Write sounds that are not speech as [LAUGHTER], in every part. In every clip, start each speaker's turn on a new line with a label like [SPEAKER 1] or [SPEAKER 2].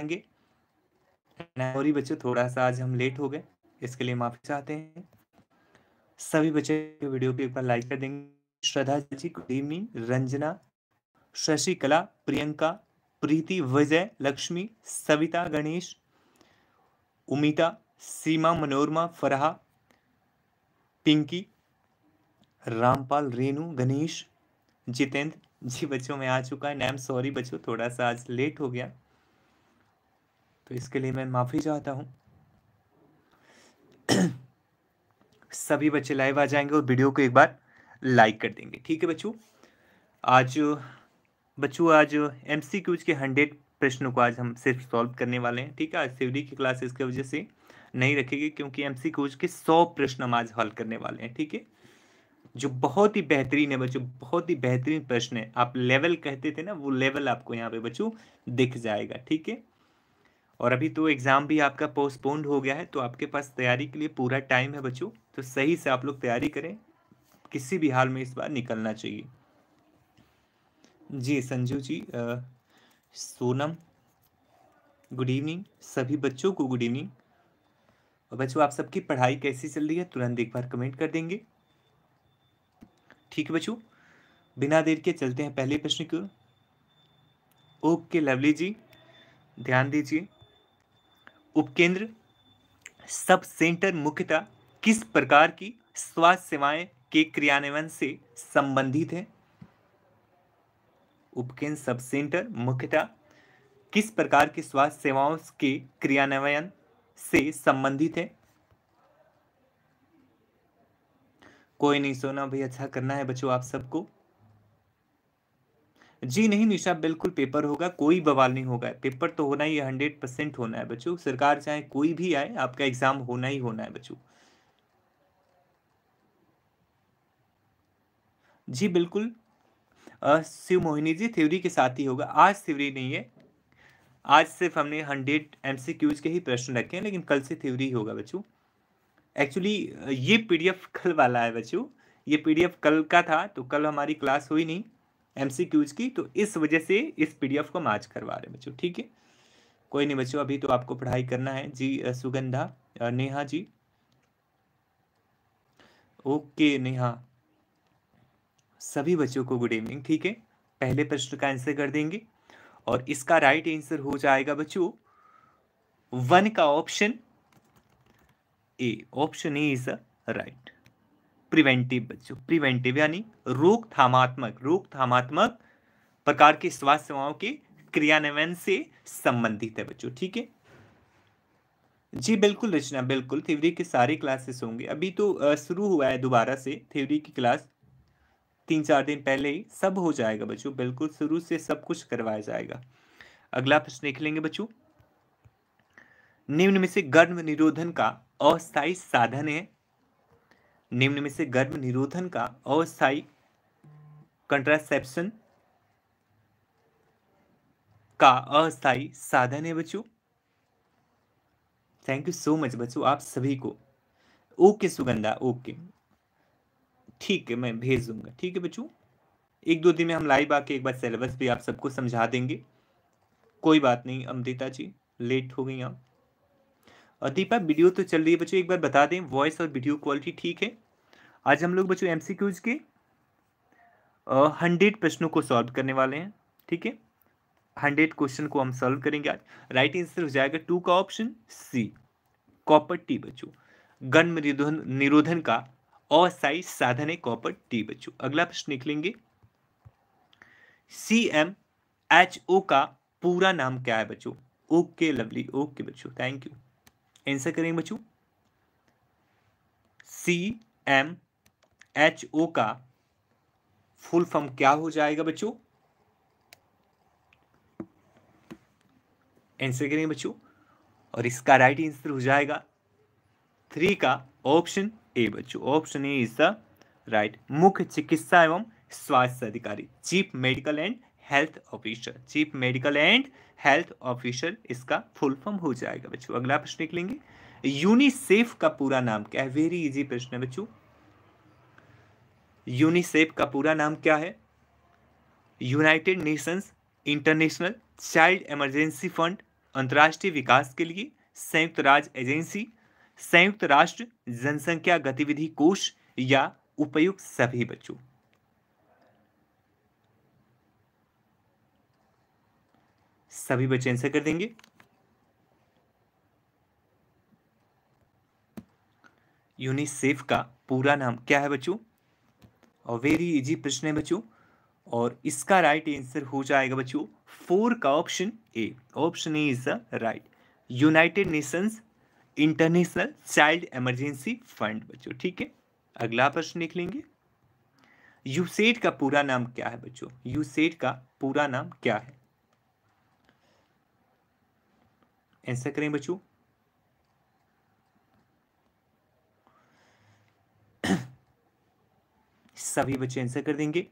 [SPEAKER 1] जाएंगे सॉरी बच्चों थोड़ा सा आज हम लेट हो गए इसके लिए माफी चाहते हैं सभी बच्चे वीडियो को एक बार लाइक कर देंगे श्रद्धा जी गुड इवनिंग रंजना शशिकला प्रियंका प्रीति विजय लक्ष्मी सविता गणेश उमिता सीमा मनोरमा फरहा पिंकी रामपाल रेनू गणेश जितेंद्र जी बच्चों मैं आ चुका है नैम सॉरी बच्चों थोड़ा सा आज लेट हो गया तो इसके लिए मैं माफ़ी चाहता हूँ सभी बच्चे लाइव आ जाएंगे और वीडियो को एक बार लाइक कर देंगे ठीक है बच्चों आज बच्चों आज एम सी क्यूज के हंड्रेड प्रश्नों को आज हम सिर्फ सॉल्व करने वाले हैं ठीक है आज थ्योरी की क्लास की वजह से नहीं रखेगी क्योंकि एम सी क्यूज के सौ प्रश्न हम आज हल करने वाले हैं ठीक है जो बहुत ही बेहतरीन है बच्चों बहुत ही बेहतरीन प्रश्न है आप लेवल कहते थे ना वो लेवल आपको यहाँ पे बच्चों दिख जाएगा ठीक है और अभी तो एग्ज़ाम भी आपका पोस्टपोन्ड हो गया है तो आपके पास तैयारी के लिए पूरा टाइम है बच्चों तो सही से आप लोग तैयारी करें किसी भी हाल में इस बार निकलना चाहिए जी संजू जी आ, सोनम गुड इवनिंग सभी बच्चों को गुड इवनिंग और बच्चों आप सबकी पढ़ाई कैसी चल रही है तुरंत एक बार कमेंट कर देंगे ठीक है बच्चों बिना देर के चलते हैं पहले प्रश्न की ओर ओके लवली जी ध्यान दीजिए उपकेंद्र सब सेंटर मुख्यतः किस प्रकार की स्वास्थ्य सेवाएं के क्रियान्वयन से संबंधित है उपकेंद्र सब सेंटर मुख्यतः किस प्रकार की स्वास्थ्य सेवाओं के क्रियान्वयन से संबंधित है कोई नहीं सोना भाई अच्छा करना है बच्चों आप सबको जी नहीं निशा बिल्कुल पेपर होगा कोई बवाल नहीं होगा पेपर तो होना ही हंड्रेड परसेंट होना है बच्चों सरकार चाहे कोई भी आए आपका एग्जाम होना ही होना है बच्चों जी बिल्कुल शिव मोहिनी जी थ्योरी के साथ ही होगा आज थ्योरी नहीं है आज सिर्फ हमने हंड्रेड एम के ही प्रश्न रखे हैं लेकिन कल से थ्योरी होगा बच्चों एक्चुअली ये पी कल वाला है बच्चों ये पी कल का था तो कल हमारी क्लास हुई नहीं एमसीक्यूज की तो इस वजह से इस पीडीएफ को मैच करवा रहे हैं बच्चों ठीक है कोई नहीं बच्चों अभी तो आपको पढ़ाई करना है जी सुगंधा नेहा जी ओके नेहा सभी बच्चों को गुड इवनिंग ठीक है पहले प्रश्न का आंसर कर देंगे और इसका राइट आंसर हो जाएगा बच्चों वन का option A option A is right preventive बच्चों प्रिवेंटिव यानी रोकथामात्मक रोकथामात्मक प्रकार की स्वास्थ्य सेवाओं के क्रियान्वयन से संबंधित है बच्चों ठीक है जी बिल्कुल रचना बिल्कुल थ्योरी के सारे क्लासेस होंगे अभी तो शुरू हुआ है दोबारा से थ्योरी की क्लास तीन चार दिन पहले ही सब हो जाएगा बच्चों बिल्कुल शुरू से सब कुछ करवाया जाएगा अगला प्रश्न देख लेंगे बच्चों निम्न में से गर्भ निरोधन का अस्थायी साधन है निम्न में से गर्भ निरोधन का अस्थायी कंट्रासेप्शन का अस्थायी साधन है बच्चों थैंक यू सो मच बच्चों आप सभी को ओके सुगंधा ओके ठीक है मैं भेज दूंगा ठीक है बच्चों एक दो दिन में हम लाइव आके एक बार सिलेबस भी आप सबको समझा देंगे कोई बात नहीं अमृता जी लेट हो गई आप और दीपा वीडियो तो चल रही है बच्चों एक बार बता दें वॉइस और वीडियो क्वालिटी ठीक है आज हम लोग बच्चों एम के हंड्रेड प्रश्नों को सॉल्व करने वाले हैं ठीक है हंड्रेड क्वेश्चन को हम सॉल्व करेंगे आज राइट आंसर हो जाएगा टू का ऑप्शन सी कॉपर टी बच्चों गन निरोधन निरोधन का अस्थायी साधन है कॉपर टी बच्चों अगला प्रश्न निकलेंगे सी एम एच ओ का पूरा नाम क्या है बच्चों ओके लवली ओके बच्चों थैंक यू आंसर करेंगे बच्चों सी एम एच ओ का फुल फॉर्म क्या हो जाएगा बच्चों आंसर करेंगे बच्चों और इसका राइट आंसर हो जाएगा थ्री का ऑप्शन ए बच्चों option A is the right मुख्य चिकित्सा एवं स्वास्थ्य अधिकारी chief medical and health officer chief medical and health officer इसका फुल फॉर्म हो जाएगा बच्चों अगला प्रश्न निकलेंगे यूनिसेफ का पूरा नाम क्या है वेरी इजी प्रश्न है बच्चों यूनिसेफ का पूरा नाम क्या है United Nations International Child Emergency Fund अंतर्राष्ट्रीय विकास के लिए संयुक्त राज्य एजेंसी संयुक्त राष्ट्र जनसंख्या गतिविधि कोष या उपयुक्त सभी बच्चों सभी बच्चे आंसर कर देंगे यूनिसेफ का पूरा नाम क्या है बच्चों और वेरी इजी प्रश्न है बच्चों और इसका राइट आंसर हो जाएगा बच्चों फोर का option A option A is the right United Nations International Child Emergency Fund बच्चों ठीक है अगला प्रश्न लिख लेंगे यूसेट का पूरा नाम क्या है बच्चों यूसेट का पूरा नाम क्या है आंसर करें बच्चों सभी बच्चे आंसर कर देंगे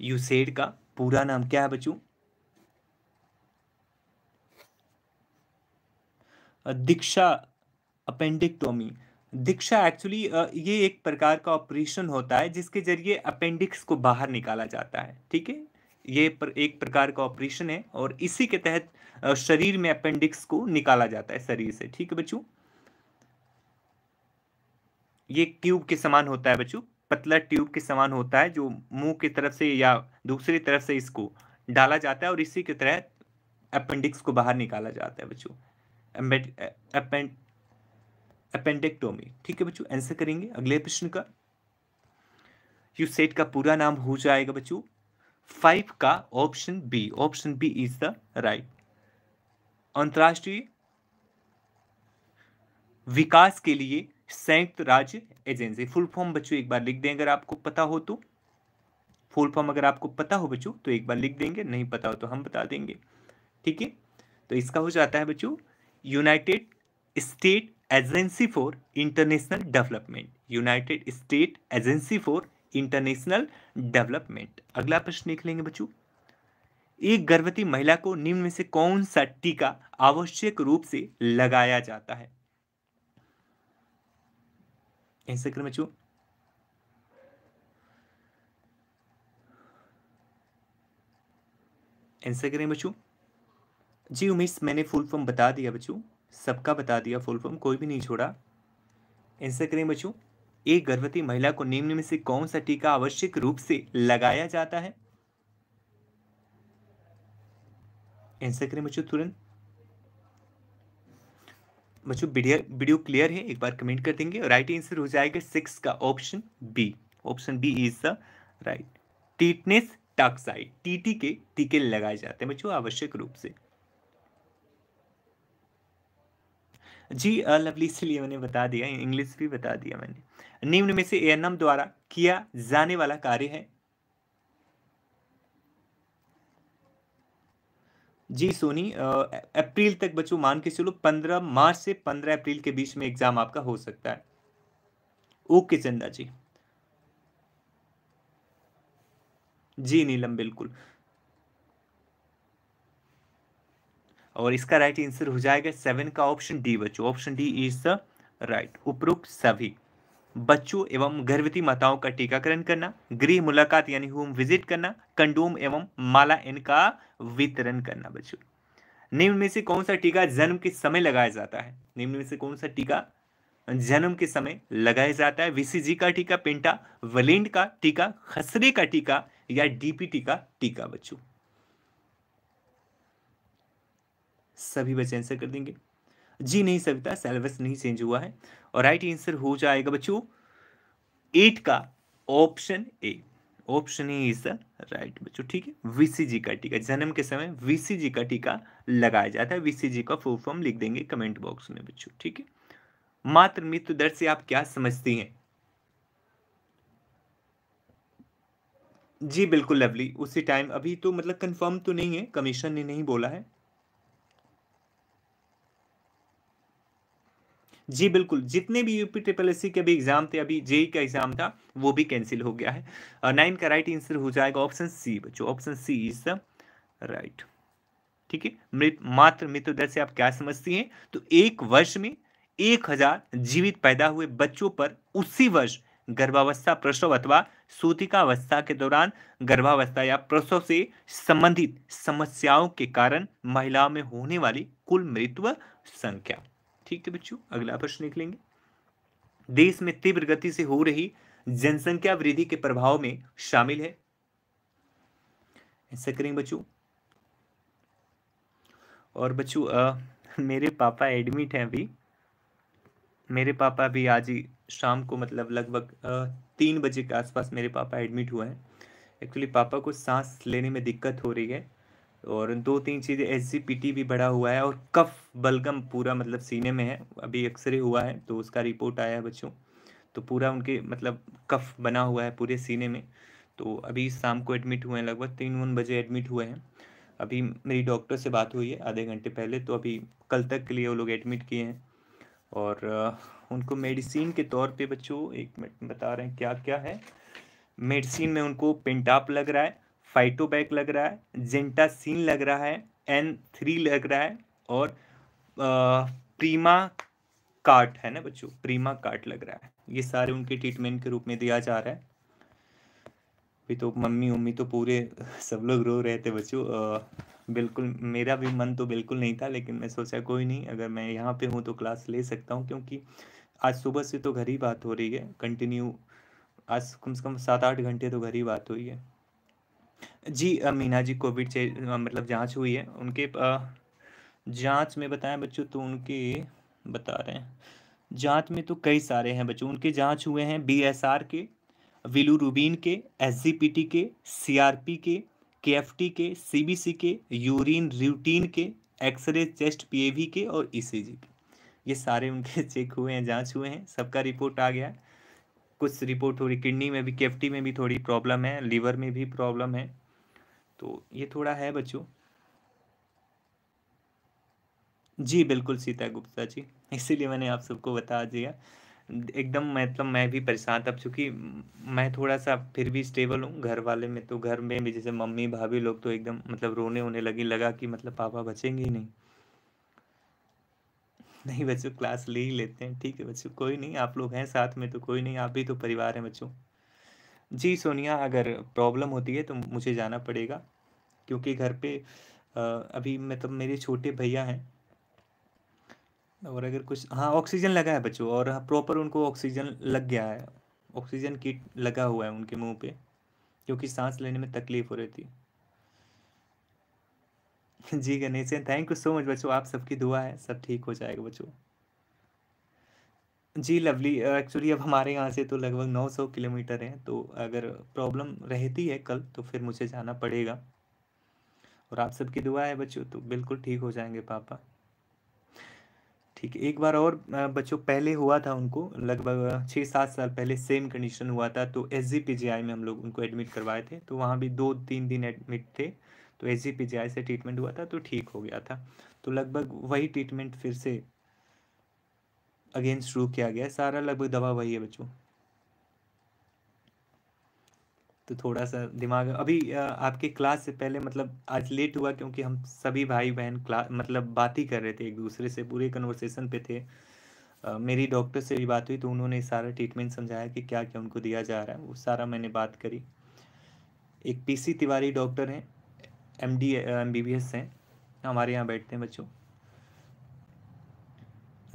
[SPEAKER 1] यूसेड का पूरा नाम क्या है बच्चों दीक्षा अपेंडिक्टोमी दीक्षा एक्चुअली ये एक प्रकार का ऑपरेशन होता है जिसके जरिए अपेंडिक्स को बाहर निकाला जाता है ठीक है ये पर एक प्रकार का ऑपरेशन है और इसी के तहत शरीर में अपेंडिक्स को निकाला जाता है शरीर से ठीक है बच्चों ये ट्यूब के समान होता है बच्चों पतला ट्यूब के समान होता है जो मुंह की तरफ से या दूसरी तरफ से इसको डाला जाता है और इसी के तहत अपेंडिक्स को बाहर निकाला जाता है बच्चों अपेंडेक्टोमी ठीक है बच्चों आंसर करेंगे अगले प्रश्न का यू सेट का पूरा नाम हो जाएगा बच्चों फाइव का option B option B is the right अंतर्राष्ट्रीय विकास के लिए संयुक्त राज्य एजेंसी फुल फॉर्म बच्चों एक बार लिख दें अगर आपको पता हो तो फुल फॉर्म अगर आपको पता हो बच्चों तो एक बार लिख देंगे नहीं पता हो तो हम बता देंगे ठीक है तो इसका हो जाता है बच्चों United State Agency for International Development United State Agency for International Development अगला प्रश्न देख लेंगे बच्चों एक गर्भवती महिला को निम्न में से कौन सा टीका आवश्यक रूप से लगाया जाता है ऐसे बच्चों करें बच्चों जी उमेश मैंने फुल फॉर्म बता दिया बच्चों सबका बता दिया फुल फॉर्म कोई भी नहीं छोड़ा आंसर करें बच्चों एक गर्भवती महिला को निम्न में से कौन सा टीका आवश्यक रूप से लगाया जाता है आंसर करें बच्चों तुरंत बच्चों वीडियो क्लियर है एक बार कमेंट कर देंगे राइट आंसर हो जाएगा सिक्स का option B option B is the right tetanus toxoid TT के टीके लगाए जाते हैं बच्चों आवश्यक रूप से जी लवली इसलिए मैंने बता दिया इंग्लिश भी बता दिया मैंने निम्न में से एनम द्वारा किया जाने वाला कार्य है जी सोनी अप्रैल तक बच्चों मान के चलो पंद्रह मार्च से पंद्रह अप्रैल के बीच में एग्जाम आपका हो सकता है ओके चंदा जी जी नीलम बिल्कुल और इसका राइट आंसर हो जाएगा सेवन का ऑप्शन डी बच्चों option D is the right उपरोक्त सभी बच्चों एवं गर्भवती माताओं का टीकाकरण करना गृह मुलाकात यानी होम विजिट करना कंडोम एवं माला इनका वितरण करना बच्चों निम्न में से कौन सा टीका जन्म के समय लगाया जाता है निम्न में से कौन सा टीका जन्म के समय लगाया जाता है वीसीजी का टीका पेंटा वलेंड का टीका खसरे का टीका या डीपीटी का टीका बच्चों सभी बच्चे आंसर कर देंगे जी नहीं सविता सिलेबस नहीं चेंज हुआ है और राइट आंसर हो जाएगा बच्चों एट का option A option A is the right बच्चों ठीक है वीसीजी का टीका जन्म के समय वीसीजी का टीका लगाया जाता है वीसीजी का फुल फॉर्म लिख देंगे कमेंट बॉक्स में बच्चों ठीक है मात्र मृत्यु दर से आप क्या समझती हैं जी बिल्कुल लवली उसी टाइम अभी तो मतलब कंफर्म तो नहीं है कमीशन ने नहीं बोला है जी बिल्कुल जितने भी यूपी ट्रिपल एस के अभी एग्जाम थे अभी जेई e e का एग्जाम था वो भी कैंसिल हो गया है नाइन का राइट आंसर हो जाएगा ऑप्शन सी बच्चों option C is the right ठीक है मात्र मित्र दर से आप क्या समझती हैं तो एक वर्ष में एक हजार जीवित पैदा हुए बच्चों पर उसी वर्ष गर्भावस्था प्रसव अथवा सूतिकावस्था के दौरान गर्भावस्था या प्रसव से संबंधित समस्याओं के कारण महिलाओं में होने वाली कुल मृत्यु संख्या ठीक है बच्चों अगला प्रश्न लिख लेंगे देश में तीव्र गति से हो रही जनसंख्या वृद्धि के प्रभाव में शामिल है ऐसा करेंगे बच्चों और बच्चों मेरे पापा एडमिट हैं अभी मेरे पापा भी आज ही शाम को मतलब लगभग तीन बजे के आसपास मेरे पापा एडमिट हुए हैं एक्चुअली पापा को सांस लेने में दिक्कत हो रही है और दो तीन चीज़ें एस भी बढ़ा हुआ है और कफ बलगम पूरा मतलब सीने में है अभी एक्सरे हुआ है तो उसका रिपोर्ट आया है बच्चों तो पूरा उनके मतलब कफ बना हुआ है पूरे सीने में तो अभी शाम को एडमिट हुए हैं लगभग तीन वन बजे एडमिट हुए हैं अभी मेरी डॉक्टर से बात हुई है आधे घंटे पहले तो अभी कल तक के लिए वो लोग एडमिट किए हैं और उनको मेडिसिन के तौर पे बच्चों एक मिनट बता रहे हैं क्या क्या है मेडिसिन में उनको पेंटाप लग रहा है फाइटोबैक लग रहा है सीन लग रहा है एन थ्री लग रहा है और आ, प्रीमा कार्ट है ना बच्चों प्रीमा कार्ट लग रहा है ये सारे उनके ट्रीटमेंट के रूप में दिया जा रहा है भी तो मम्मी उम्मी तो पूरे सब लोग रो रहे थे बच्चों बिल्कुल मेरा भी मन तो बिल्कुल नहीं था लेकिन मैं सोचा कोई नहीं अगर मैं यहाँ पे हूँ तो क्लास ले सकता हूँ क्योंकि आज सुबह से तो घर ही बात हो रही है कंटिन्यू आज कम से कम सात आठ घंटे तो घर ही बात हुई है जी मीना जी कोविड से मतलब जाँच हुई है। उनके जांच जाँच में बताएँ बच्चों तो उनके बता रहे हैं, जाँच में तो कई सारे हैं बच्चों, उनके जाँच हुए हैं बीएसआर के, विलू रूबीन के, एसजीपीटी के, सीआरपी के, केएफटी के, सीबीसी के, यूरिन रूटीन के, चेस्ट पी चेस्ट पीएवी के और ईसीजी e के। ये सारे उनके [LAUGHS] चेक हुए हैं, जाँच हुए हैं, सबका रिपोर्ट आ गया कुछ रिपोर्ट हो रही किडनी में भी, केफ्टी में भी थोड़ी प्रॉब्लम है, लीवर में भी प्रॉब्लम है। तो ये थोड़ा है बच्चों जी बिल्कुल सीता गुप्ता जी इसीलिए मैंने आप सबको बता दिया एकदम मतलब मैं भी परेशान था चूँकि मैं थोड़ा सा फिर भी स्टेबल हूँ घर वाले में तो घर में भी जैसे मम्मी भाभी लोग तो एकदम मतलब रोने होने लगी लगा कि मतलब पापा बचेंगे ही नहीं नहीं बच्चों क्लास ले ही लेते हैं ठीक है बच्चों कोई नहीं आप लोग हैं साथ में तो कोई नहीं आप भी तो परिवार हैं बच्चों जी सोनिया अगर प्रॉब्लम होती है तो मुझे जाना पड़ेगा क्योंकि घर पे अभी मतलब मेरे छोटे भैया हैं और अगर कुछ हाँ ऑक्सीजन लगा है बच्चों और हाँ, प्रॉपर उनको ऑक्सीजन लग गया है ऑक्सीजन किट लगा हुआ है उनके मुंह पे क्योंकि सांस लेने में तकलीफ हो रही थी [LAUGHS] जी Ganesh thank you so much बच्चों आप सबकी दुआ है सब ठीक हो जाएगा बच्चों जी लवली एक्चुअली अब हमारे यहाँ से तो लगभग 900 किलोमीटर है तो अगर प्रॉब्लम रहती है कल तो फिर मुझे जाना पड़ेगा और आप सबकी दुआ है बच्चों तो बिल्कुल ठीक हो जाएंगे पापा ठीक एक बार और बच्चों पहले हुआ था उनको लगभग छः सात साल पहले सेम कंडीशन हुआ था तो एस में हम लोग उनको एडमिट करवाए थे तो वहाँ भी दो तीन दिन एडमिट थे तो एस से ट्रीटमेंट हुआ था तो ठीक हो गया था तो लगभग वही ट्रीटमेंट फिर से अगेंस्ट शुरू किया गया है सारा लगभग दबा वही है बच्चों तो थोड़ा सा दिमाग अभी आपके क्लास से पहले मतलब आज लेट हुआ क्योंकि हम सभी भाई बहन क्लास मतलब बात ही कर रहे थे एक दूसरे से पूरे कन्वर्सेशन पे थे मेरी डॉक्टर से भी बात हुई तो उन्होंने सारा ट्रीटमेंट समझाया कि क्या क्या उनको दिया जा रहा है वो सारा मैंने बात करी एक पीसी तिवारी डॉक्टर हैं एम डी हैं हमारे यहाँ बैठते हैं बच्चों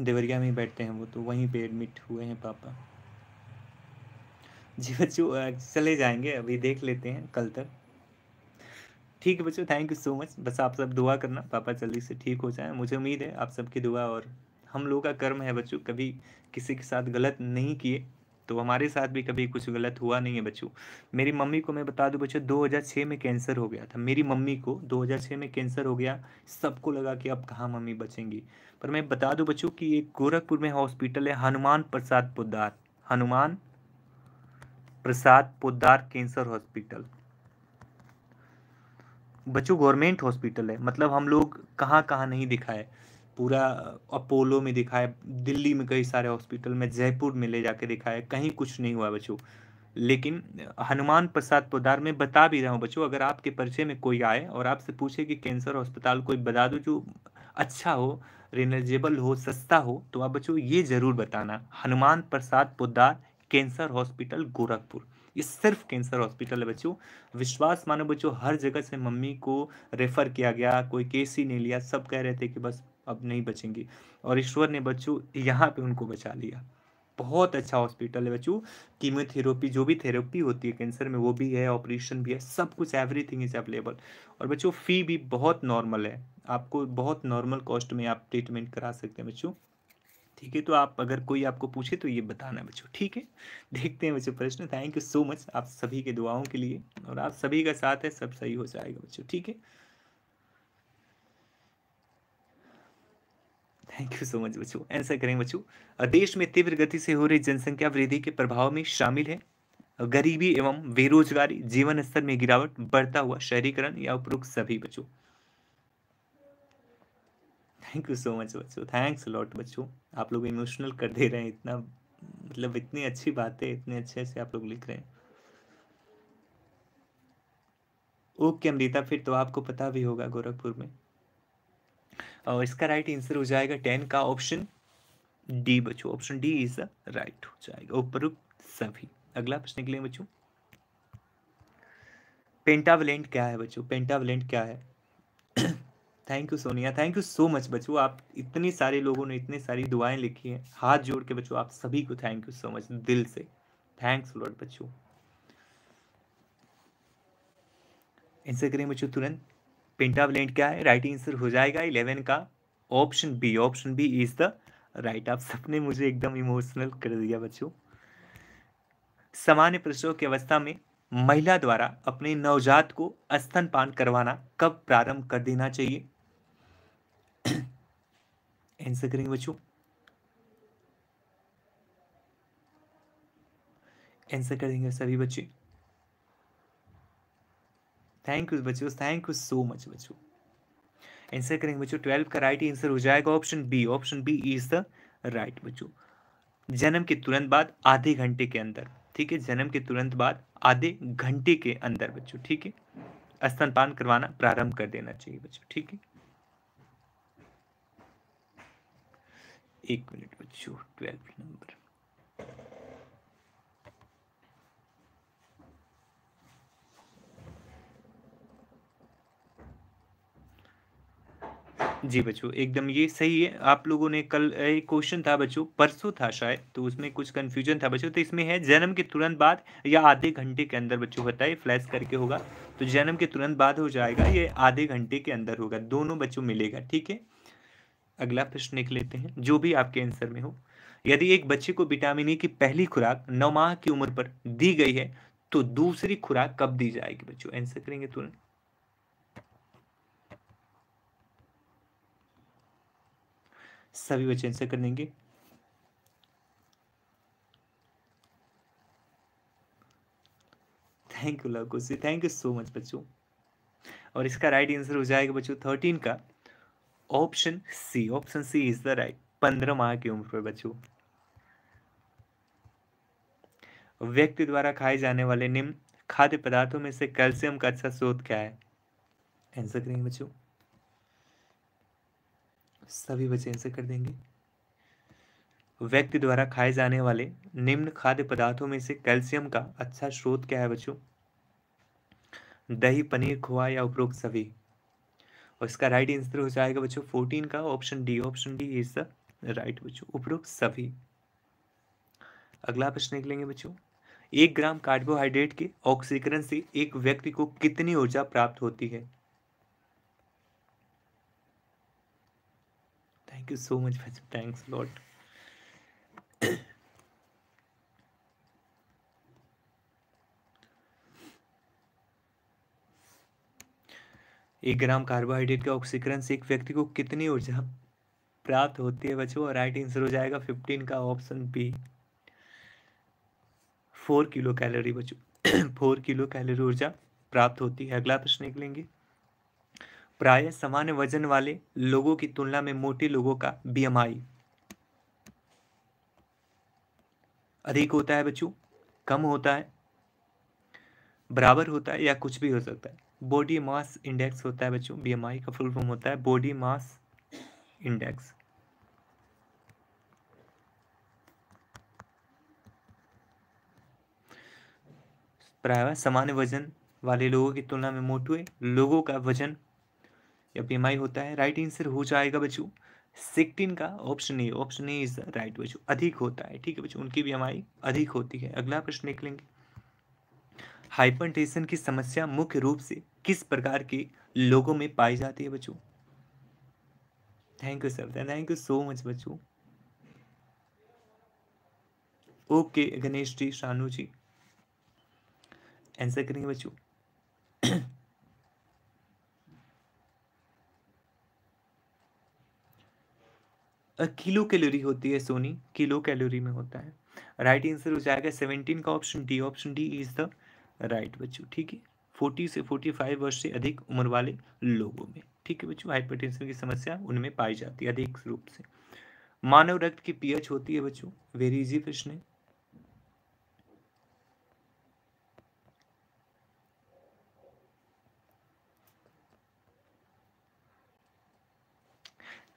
[SPEAKER 1] देवरिया में ही बैठते हैं वो तो वहीं पे एडमिट हुए हैं पापा जी बच्चों चले जाएंगे अभी देख लेते हैं कल तक ठीक है बच्चों थैंक यू सो मच बस आप सब दुआ करना पापा जल्दी से ठीक हो जाए मुझे उम्मीद है आप सबकी दुआ और हम लोगों का कर्म है बच्चों कभी किसी के साथ गलत नहीं किए तो हमारे साथ भी कभी कुछ गलत हुआ नहीं है बच्चों मेरी मम्मी को मैं बता दूं बच्चों 2006 में कैंसर हो गया था मेरी मम्मी को 2006 में कैंसर हो गया सबको लगा कि अब कहाँ मम्मी बचेंगी पर मैं बता दूं बच्चों कि एक गोरखपुर में हॉस्पिटल है हनुमान प्रसाद पोदार हनुमान प्रसाद पोदार कैंसर हॉस्पिटल बच्चों गवर्नमेंट हॉस्पिटल है मतलब हम लोग कहाँ कहाँ नहीं दिखाए पूरा अपोलो में दिखाया दिल्ली में कई सारे हॉस्पिटल में जयपुर में ले जाके दिखाया कहीं कुछ नहीं हुआ बच्चों लेकिन हनुमान प्रसाद पोदार में बता भी रहा हूँ बच्चों अगर आपके परिचय में कोई आए और आपसे पूछे कि कैंसर हॉस्पिटल कोई बता दो जो अच्छा हो रिनेजेबल हो सस्ता हो तो आप बच्चों ये ज़रूर बताना हनुमान प्रसाद पोदार कैंसर हॉस्पिटल गोरखपुर ये सिर्फ कैंसर हॉस्पिटल है बच्चों विश्वास मानो बच्चों हर जगह से मम्मी को रेफ़र किया गया कोई केस ही नहीं लिया सब कह रहे थे कि बस अब नहीं बचेंगी और ईश्वर ने बच्चों यहाँ पे उनको बचा लिया बहुत अच्छा हॉस्पिटल है बच्चों कीमोथेरेपी जो भी थेरेपी होती है कैंसर में वो भी है ऑपरेशन भी है सब कुछ एवरीथिंग इज अवेलेबल और बच्चों फ़ी भी बहुत नॉर्मल है आपको बहुत नॉर्मल कॉस्ट में आप ट्रीटमेंट करा सकते हैं बच्चों ठीक है तो आप अगर कोई आपको पूछे तो ये बताना बच्चों ठीक है देखते हैं बच्चों प्रश्न थैंक यू सो मच आप सभी के दुआओं के लिए और आप सभी का साथ है सब सही हो जाएगा बच्चों ठीक है थैंक यू सो मच बच्चों आंसर करें बच्चों देश में तीव्र गति से हो रही जनसंख्या वृद्धि के प्रभाव में शामिल है गरीबी एवं बेरोजगारी जीवन स्तर में गिरावट बढ़ता हुआ शहरीकरण या उपरोक्त सभी बच्चों थैंक यू सो मच बच्चों थैंक्स लॉट बच्चों आप लोग इमोशनल कर दे रहे हैं इतना मतलब इतनी अच्छी बातें इतने अच्छे से आप लोग लिख रहे हैं ओके अमृता फिर तो आपको पता भी होगा गोरखपुर में और इसका राइट आंसर हो जाएगा टेन का ऑप्शन डी बच्चों ऑप्शन डी इज राइट हो जाएगा उपरुक्त सभी अगला प्रश्न के लिए बच्चों पेंटावलेंट क्या है बच्चों पेंटावलेंट क्या है thank you Sonia thank you so much बच्चों आप इतने सारे लोगों ने इतनी सारी दुआएं लिखी हैं हाथ जोड़ के बच्चों आप सभी को थैंक यू सो मच दिल से थैंक्स लॉर्ड बच्चों इंस्टाग्राम करें बच्चों तुरंत पेंटावलेंट क्या है राइट आंसर हो जाएगा इलेवन का option B option B is the right आप सबने मुझे एकदम इमोशनल कर दिया बच्चों सामान्य प्रसव की अवस्था में महिला द्वारा अपने नवजात को स्तनपान करवाना कब प्रारंभ कर देना चाहिए आंसर [COUGHS] करेंगे बच्चों आंसर करेंगे सभी बच्चे थैंक यू बच्चों थैंक यू सो मच बच्चों आंसर करेंगे बच्चों ट्वेल्व का राइट आंसर हो जाएगा option B option B is the right बच्चों जन्म के तुरंत बाद आधे घंटे के अंदर ठीक है जन्म के तुरंत बाद आधे घंटे के अंदर बच्चों ठीक है स्तनपान करवाना प्रारंभ कर देना चाहिए बच्चों ठीक है एक मिनट बच्चों ट्वेल्व नंबर जी बच्चों एकदम ये सही है आप लोगों ने कल एक क्वेश्चन था बच्चों परसों था शायद तो उसमें कुछ कन्फ्यूजन था बच्चों तो इसमें है जन्म के तुरंत बाद या आधे घंटे के अंदर बच्चों है फ्लैश करके होगा तो जन्म के तुरंत बाद हो जाएगा ये आधे घंटे के अंदर होगा दोनों बच्चों मिलेगा ठीक है अगला प्रश्न लिख लेते हैं जो भी आपके आंसर में हो यदि एक बच्चे को विटामिन ए की पहली खुराक नौ माह की उम्र पर दी गई है तो दूसरी खुराक कब दी जाएगी बच्चों आंसर करेंगे तुरंत सभी बच्चे आंसर कर देंगे thank you Lav Kushi thank you so much बच्चों और इसका राइट आंसर हो जाएगा बच्चों थर्टीन का option C option C is the right पंद्रह माह की उम्र पर बच्चों व्यक्ति द्वारा खाए जाने वाले निम्न खाद्य पदार्थों में से कैल्शियम का अच्छा स्रोत क्या है आंसर करेंगे बच्चों सभी बच्चे आंसर कर देंगे व्यक्ति द्वारा खाए जाने वाले निम्न खाद्य पदार्थों में से कैल्शियम का अच्छा स्रोत क्या है बच्चों दही पनीर खोआ या उपरोक्त सभी और इसका राइट आंसर हो जाएगा बच्चों फोर्टीन का option D option D is the right बच्चों उपरोक्त सभी अगला प्रश्न निकलेंगे बच्चों एक ग्राम कार्बोहाइड्रेट के ऑक्सीकरण से एक व्यक्ति को कितनी ऊर्जा प्राप्त होती है thank you so much Fazil. thanks एक ग्राम कार्बोहाइड्रेट का ऑक्सीकरण से एक व्यक्ति को कितनी ऊर्जा प्राप्त होती है बच्चों राइट आंसर हो जाएगा फिफ्टीन का option B four kilo calorie बच्चों फोर किलो कैलोरी ऊर्जा प्राप्त होती है अगला प्रश्न निकलेंगे प्राय सामान्य वजन वाले लोगों की तुलना में मोटे लोगों का बीएमआई अधिक होता है बच्चों कम होता है बराबर होता है या कुछ भी हो सकता है बॉडी मास इंडेक्स होता है बच्चों बीएमआई का फुल फॉर्म होता है बॉडी मास इंडेक्स प्राय सामान्य वजन वाले लोगों की तुलना में मोटे लोगों का वजन या पीएमआई होता है राइट आंसर हो जाएगा बच्चों सिक्सटीन का option A option A is right बच्चों अधिक होता है ठीक है बच्चों उनकी भी हमारी अधिक होती है अगला प्रश्न निकलेंगे हाइपरटेंशन की समस्या मुख्य रूप से किस प्रकार के लोगों में पाई जाती है बच्चों thank you sir thank you so much बच्चों ओके गणेश जी शानू जी आंसर करेंगे बच्चों किलो कैलोरी होती है सोनी किलो कैलोरी में होता है राइट right आंसर हो जाएगा सेवनटीन का option D option D is the right बच्चों ठीक है फोर्टी से फोर्टी फाइव वर्ष से अधिक उम्र वाले लोगों में ठीक है बच्चों हाइपर की समस्या उनमें पाई जाती है अधिक रूप से मानव रक्त की पीएच होती है बच्चों वेरी इजी प्रश्न है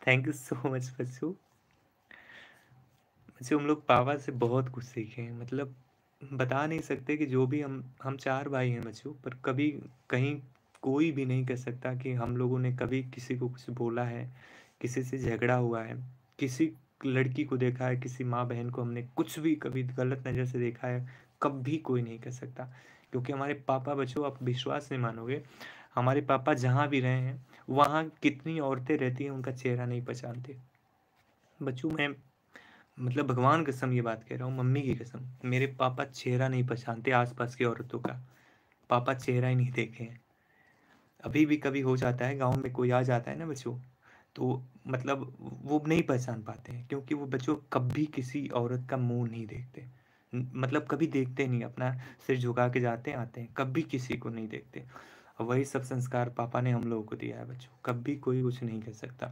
[SPEAKER 1] थैंक यू सो मच बच्चू बच्चू हम लोग पापा से बहुत कुछ सीखे हैं मतलब बता नहीं सकते कि जो भी हम हम चार भाई हैं बच्चू पर कभी कहीं कोई भी नहीं कह सकता कि हम लोगों ने कभी किसी को कुछ बोला है किसी से झगड़ा हुआ है किसी लड़की को देखा है किसी माँ बहन को हमने कुछ भी कभी गलत नज़र से देखा है कभी कोई नहीं कह सकता क्योंकि हमारे पापा बच्चों आप विश्वास नहीं मानोगे हमारे पापा जहाँ भी रहे हैं वहाँ कितनी औरतें रहती हैं उनका चेहरा नहीं पहचानते बच्चों मैं मतलब भगवान कसम ये बात कह रहा हूँ मम्मी की कसम मेरे पापा चेहरा नहीं पहचानते आसपास की औरतों का पापा चेहरा ही नहीं देखे हैं अभी भी कभी हो जाता है गांव में कोई आ जाता है ना बच्चों तो मतलब वो नहीं पहचान पाते हैं क्योंकि वो बच्चों कभी किसी औरत का मुंह नहीं देखते मतलब कभी देखते नहीं अपना सिर झुका के जाते आते हैं कभी किसी को नहीं देखते और वही सब संस्कार पापा ने हम लोगों को दिया है बच्चों कभी कोई कुछ नहीं कह सकता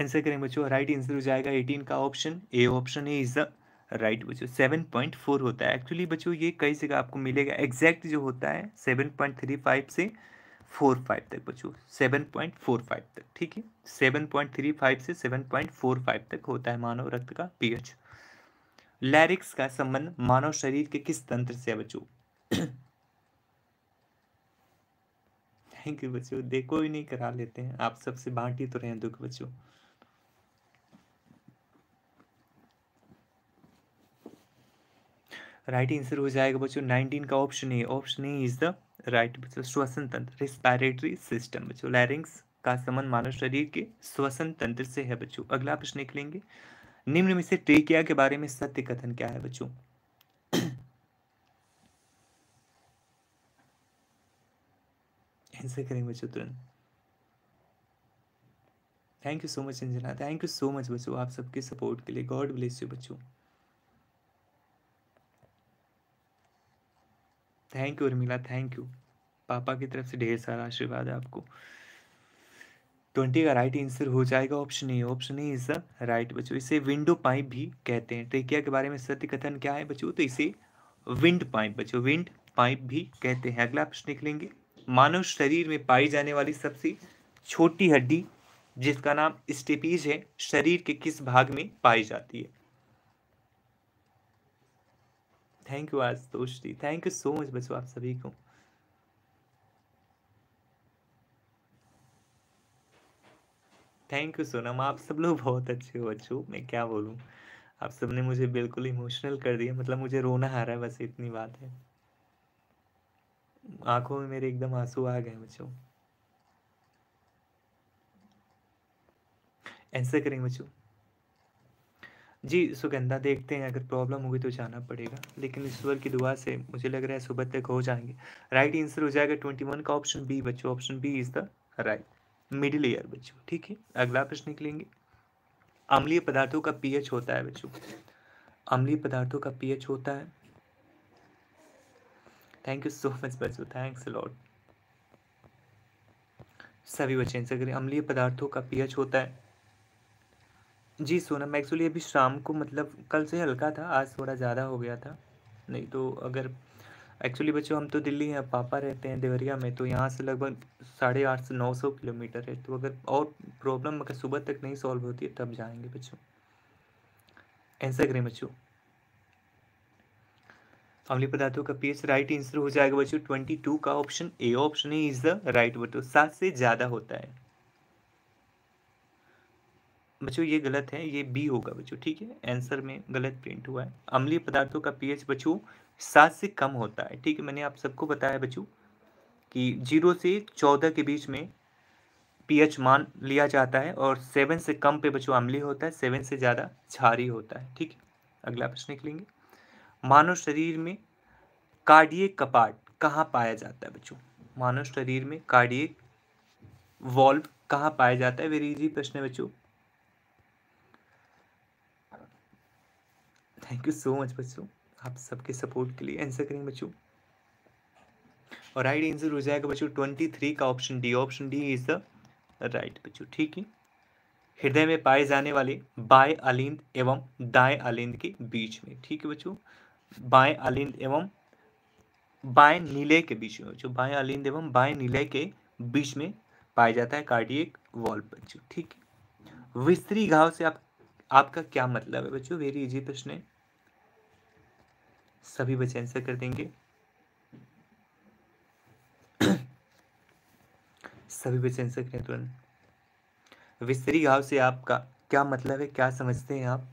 [SPEAKER 1] आंसर करें बच्चों राइट आंसर हो जाएगा 18 का option A option A is the right बच्चों फोर होता है एक्चुअली बच्चों ये कई जगह आपको मिलेगा एग्जैक्ट जो होता है सेवन पॉइंट थ्री फाइव से फोर फाइव तक बच्चों फाइव तक ठीक है सेवन फाइव से फाइव तक होता है मानव रक्त का पीएच लैरिक्स का संबंध मानव शरीर के किस तंत्र से है थैंक यू बच्चों देखो ही नहीं करा लेते हैं आप सबसे बांटी तो रहे दुख बच्चों राइट आंसर हो जाएगा बच्चों नाइनटीन का option A option A is the right बच्चों श्वसन तंत्र रिस्पायरेटरी सिस्टम बच्चों लैरिंग्स का संबंध मानव शरीर के श्वसन तंत्र से है बच्चों अगला प्रश्न निकलेंगे निम्न में से ट्रिकिया के बारे में सत्य कथन क्या है बच्चों आंसर करेंगे बच्चों तुरंत thank you so much Anjana thank you so much बच्चों आप सबके सपोर्ट के लिए गॉड ब्लेस यू बच्चों thank you Urmila thank you पापा की तरफ से ढेर सारा आशीर्वाद है आपको ट्वेंटी का राइट आंसर हो जाएगा option A option A is the right बच्चों इसे विंडो पाइप भी कहते हैं ट्रेकिया के बारे में सत्य कथन क्या है बच्चों तो इसे विंड पाइप बच्चों विंड पाइप भी कहते हैं अगला प्रश्न लिख लेंगे मानव शरीर में पाई जाने वाली सबसे छोटी हड्डी जिसका नाम स्टेपीज है शरीर के किस भाग में पाई जाती है थैंक यू आज दोस्ती थैंक यू सो मच बच्चों आप सभी को थैंक यू सोनम आप सब लोग बहुत अच्छे हो अच्छू मैं क्या बोलूँ आप सब ने मुझे बिल्कुल इमोशनल कर दिया मतलब मुझे रोना आ रहा है बस इतनी बात है आंखों में मेरे एकदम आंसू आ गए बच्चों ऐसा करेंगे बच्चों जी सुगंधा देखते हैं अगर प्रॉब्लम होगी तो जाना पड़ेगा लेकिन ईश्वर की दुआ से मुझे लग रहा है सुबह तक हो जाएंगे राइट आंसर हो जाएगा ट्वेंटी वन का ऑप्शन बी बच्चों option B is the right middle ear बच्चों ठीक है अगला प्रश्न निकलेंगे अम्लीय पदार्थों का पीएच होता है बच्चों अम्लीय पदार्थों का पीएच होता है थैंक यू सो मच बच्चों थैंक्स लॉट सभी बच्चे आंसर करें अम्लीय पदार्थों का पीएच होता है जी सोना मैं एक्चुअली अभी शाम को मतलब कल से हल्का था आज थोड़ा ज़्यादा हो गया था नहीं तो अगर एक्चुअली बच्चों हम तो दिल्ली हैं पापा रहते हैं देवरिया में तो यहाँ से लगभग साढ़े आठ से नौ सौ किलोमीटर है तो अगर और प्रॉब्लम अगर सुबह तक नहीं सॉल्व होती है तब जाएंगे बच्चों आंसर करें बच्चों अमली पदार्थों का पीएच राइट आंसर हो जाएगा बच्चों ट्वेंटी टू का option A option is the right बच्चों सात से ज़्यादा होता है बच्चों ये गलत है ये बी होगा बच्चों ठीक है आंसर में गलत प्रिंट हुआ है अम्लीय पदार्थों का पीएच बच्चों सात से कम होता है ठीक है मैंने आप सबको बताया बच्चों कि जीरो से चौदह के बीच में पीएच मान लिया जाता है और सेवन से कम पे बच्चों अम्लीय होता है सेवन से ज़्यादा छारी होता है ठीक है अगला प्रश्न निकलेंगे मानव शरीर में कार्डिय कपाट कहाँ पाया जाता है बच्चों मानव शरीर में कार्डिय वॉल्व कहाँ पाया जाता है वेरी इजी प्रश्न है बच्चों थैंक यू सो मच बच्चों आप सबके सपोर्ट के लिए आंसर करेंगे बच्चों और राइट आंसर हो जाएगा बच्चों ट्वेंटी थ्री का option D option D is the right बच्चों ठीक है हृदय में पाए जाने वाले बाएं अलिंद एवं दाएं अलिंद के बीच में ठीक है बच्चों बाएं अलिंद एवं बाएं नीले के बीच में बच्चों बाएं अलिंद एवं बाएं नीले के बीच में पाया जाता है कार्डियक वॉल बच्चों ठीक है विस्तरी घाव से आप आपका क्या मतलब है बच्चों वेरी इजी प्रश्न है सभी बच्चे आंसर कर देंगे सभी बच्चे आंसर करें तुरंत विस्तरी गांव से आपका क्या मतलब है क्या समझते हैं आप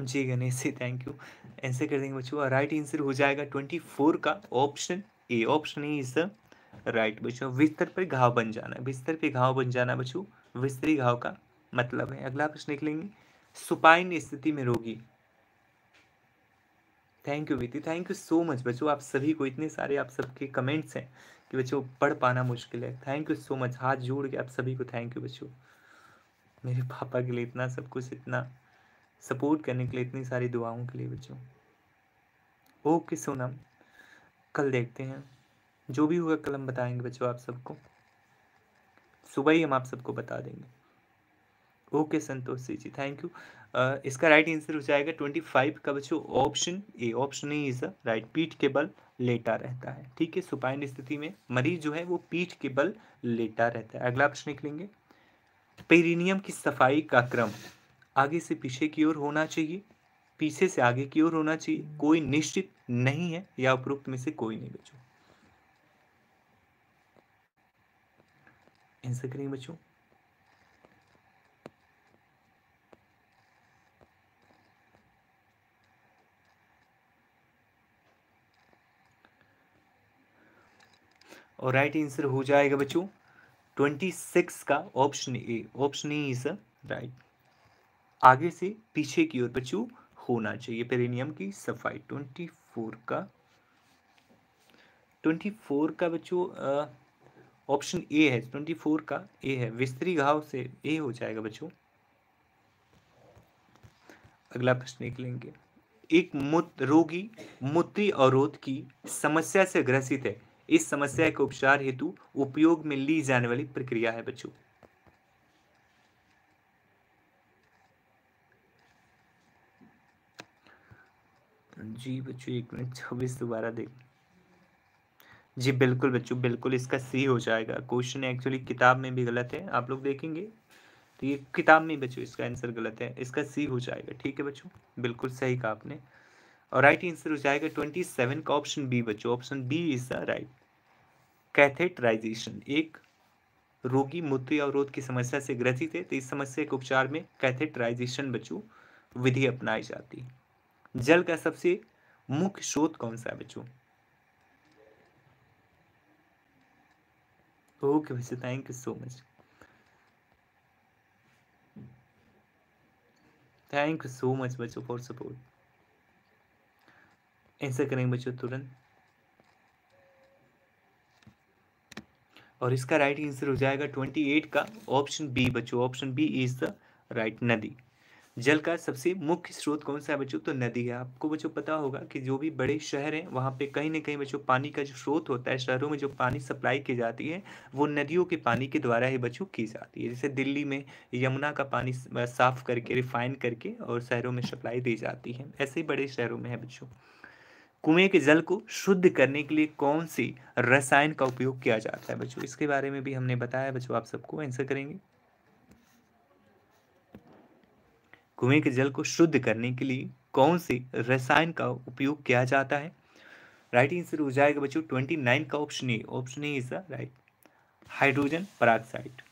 [SPEAKER 1] जी Ganesh ji thank you answer कर देंगे बच्चों राइट आंसर हो जाएगा ट्वेंटी फोर का ऑप्शन ए ऑप्शन ही सर राइट बच्चों बिस्तर पर घाव बन जाना बिस्तर पे घाव बन जाना बच्चों विस्तरी घाव का मतलब है अगला प्रश्न लिख लेंगे सुपाइन स्थिति में रोगी thank you Viti thank you so much बच्चों आप सभी को इतने सारे आप सबके कमेंट्स हैं कि बच्चों पढ़ पाना मुश्किल है थैंक यू सो मच हाथ जोड़ के आप सभी को थैंक यू बच्चों मेरे पापा के लिए इतना सब कुछ इतना सपोर्ट करने के लिए इतनी सारी दुआओं के लिए बच्चों ओके सोनम कल देखते हैं जो भी होगा कल हम बताएंगे बच्चों आप सबको सुबह ही हम आप सबको बता देंगे okay Santosh Singh ji thank you इसका राइट आंसर हो जाएगा ट्वेंटी फाइव का बच्चों ऑप्शन ए ऑप्शन ही इज राइट पीठ के बल लेटा रहता है ठीक है सुपाइन स्थिति में मरीज जो है वो पीठ के बल लेटा रहता है अगला प्रश्न निकलेंगे पेरिनियम की सफाई का क्रम आगे से पीछे की ओर होना चाहिए पीछे से आगे की ओर होना चाहिए कोई निश्चित नहीं है या उपरोक्त में से कोई नहीं बच्चों आंसर करेंगे बच्चों और राइट आंसर हो जाएगा बच्चों ट्वेंटी सिक्स का option A option E is right आगे से पीछे की ओर बच्चों होना चाहिए पेरेनियम की सफाई ट्वेंटी फोर का ट्वेंटी फोर का बच्चों ऑप्शन ए है ट्वेंटी फोर का ए है विस्तरी घाव से ए हो जाएगा बच्चों अगला प्रश्न निकलेंगे एक मुत रोगी मूत्री अवरोध की समस्या से ग्रसित है इस समस्या के उपचार हेतु उपयोग में ली जाने वाली प्रक्रिया है बच्चों जी बच्चों एक मिनट छब्बीस दोबारा देख जी बिल्कुल बच्चों बिल्कुल इसका सी हो जाएगा क्वेश्चन एक्चुअली किताब में भी गलत है आप लोग देखेंगे तो ये किताब में बच्चों इसका आंसर गलत है इसका सी हो जाएगा ठीक है बच्चों बिल्कुल सही कहा आपने और राइट आंसर हो जाएगा ट्वेंटी सेवन का ऑप्शन बी बच्चों option B is the right catheterisation एक रोगी मूत्र अवरोध की समस्या से ग्रसित है तो इस समस्या के उपचार में कैथेटराइजेशन बच्चों विधि अपनाई जाती है जल का सबसे मुख्य स्रोत कौन सा है बच्चों ओके बच्चे thank you so much thank you so much बच्चों फॉर सपोर्ट ऐसा करेंगे बच्चों तुरंत और इसका राइट आंसर हो जाएगा ट्वेंटी एट का ऑप्शन बी बच्चों option B is the right नदी जल का सबसे मुख्य स्रोत कौन सा है बच्चों तो नदी है आपको बच्चों पता होगा कि जो भी बड़े शहर हैं वहाँ पे कहीं ना कहीं बच्चों पानी का जो स्रोत होता है शहरों में जो पानी सप्लाई की जाती है वो नदियों के पानी के द्वारा ही बच्चों की जाती है जैसे दिल्ली में यमुना का पानी साफ करके रिफाइन करके और शहरों में सप्लाई दी जाती है ऐसे ही बड़े शहरों में है बच्चों कुएं के जल को शुद्ध करने के लिए कौन सी रसायन का उपयोग किया जाता है बच्चों इसके बारे में भी हमने बताया बच्चों आप सबको आंसर करेंगे कुएं के जल को शुद्ध करने के लिए कौन से रसायन का उपयोग किया जाता है राइट आंसर हो जाएगा बच्चों ट्वेंटी नाइन का option A option A is the right hydrogen peroxide